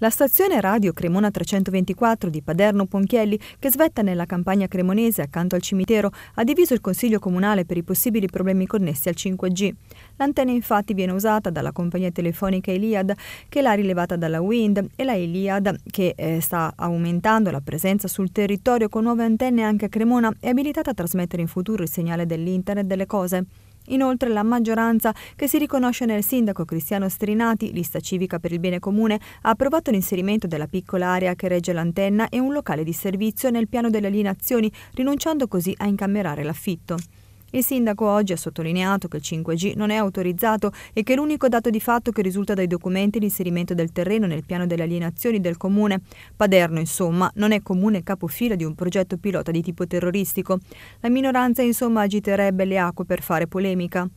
La stazione radio Cremona 324 di Paderno Ponchielli, che svetta nella campagna cremonese accanto al cimitero, ha diviso il Consiglio Comunale per i possibili problemi connessi al 5G. L'antenna infatti viene usata dalla compagnia telefonica Iliad, che l'ha rilevata dalla Wind, e la Iliad, che eh, sta aumentando la presenza sul territorio con nuove antenne anche a Cremona, è abilitata a trasmettere in futuro il segnale dell'Internet delle cose. Inoltre la maggioranza che si riconosce nel sindaco Cristiano Strinati, lista civica per il bene comune, ha approvato l'inserimento della piccola area che regge l'antenna e un locale di servizio nel piano delle alienazioni, rinunciando così a incamerare l'affitto. Il sindaco oggi ha sottolineato che il 5G non è autorizzato e che l'unico dato di fatto che risulta dai documenti è l'inserimento del terreno nel piano delle alienazioni del comune. Paderno, insomma, non è comune capofila di un progetto pilota di tipo terroristico. La minoranza, insomma, agiterebbe le acque per fare polemica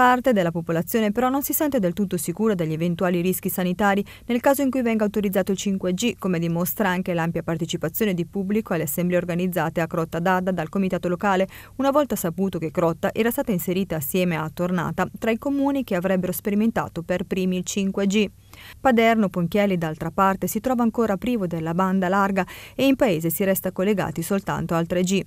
parte della popolazione però non si sente del tutto sicura degli eventuali rischi sanitari nel caso in cui venga autorizzato il 5G, come dimostra anche l'ampia partecipazione di pubblico alle assemblee organizzate a Crotta Dada dal comitato locale, una volta saputo che Crotta era stata inserita assieme a Tornata tra i comuni che avrebbero sperimentato per primi il 5G. Paderno, Ponchieli, d'altra parte, si trova ancora privo della banda larga e in paese si resta collegati soltanto al 3G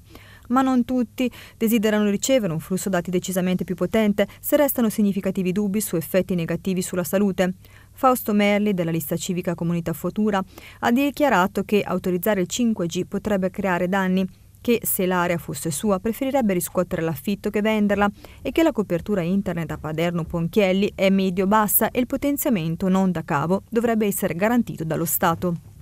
ma non tutti desiderano ricevere un flusso dati decisamente più potente se restano significativi dubbi su effetti negativi sulla salute. Fausto Merli della lista civica Comunità Futura ha dichiarato che autorizzare il 5G potrebbe creare danni che se l'area fosse sua preferirebbe riscuotere l'affitto che venderla e che la copertura internet a Paderno-Ponchielli è medio-bassa e il potenziamento non da cavo dovrebbe essere garantito dallo Stato.